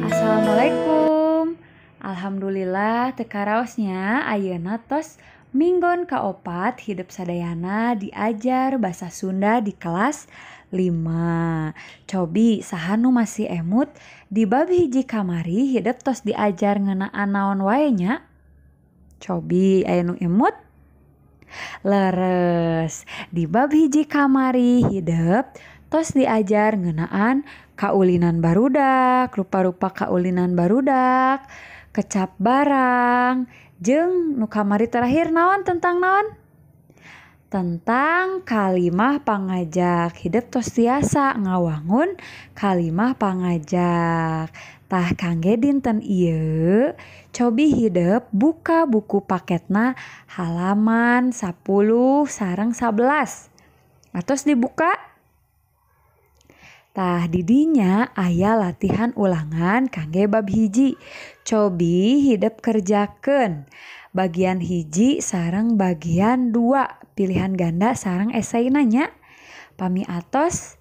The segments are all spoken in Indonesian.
Assalamualaikum. Alhamdulillah tekaraosnya ayeuna tos Minggon kaopat hidup sadayana diajar bahasa Sunda di kelas 5. Cobi sahanu masih emut di babi hiji kamari hidup tos diajar ngenaan naon waenya. Cobi aya emut leres di bab hiji kamari hidup tos diajar ngenaan kaulinan barudak rupa-rupa kaulinan barudak kecap barang jeng nukamari terakhir naon tentang naon tentang kalimah pangajak hidup tos tiasa ngawangun kalimah pangajak tah kangge dinten iye cobi hidup buka buku paketna halaman 10 sarang 11 atos dibuka Tah didinya ayah latihan ulangan kangge bab hiji. Cobi hidup kerjakan. Bagian hiji sarang bagian dua. Pilihan ganda sarang esai nanya. Pami atos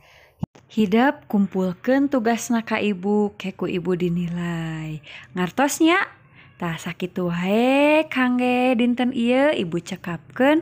Hidap kumpulkan tugas naka ibu, keku ibu dinilai. Ngartosnya, tah sakit wae kange dinten iya ibu cekapkan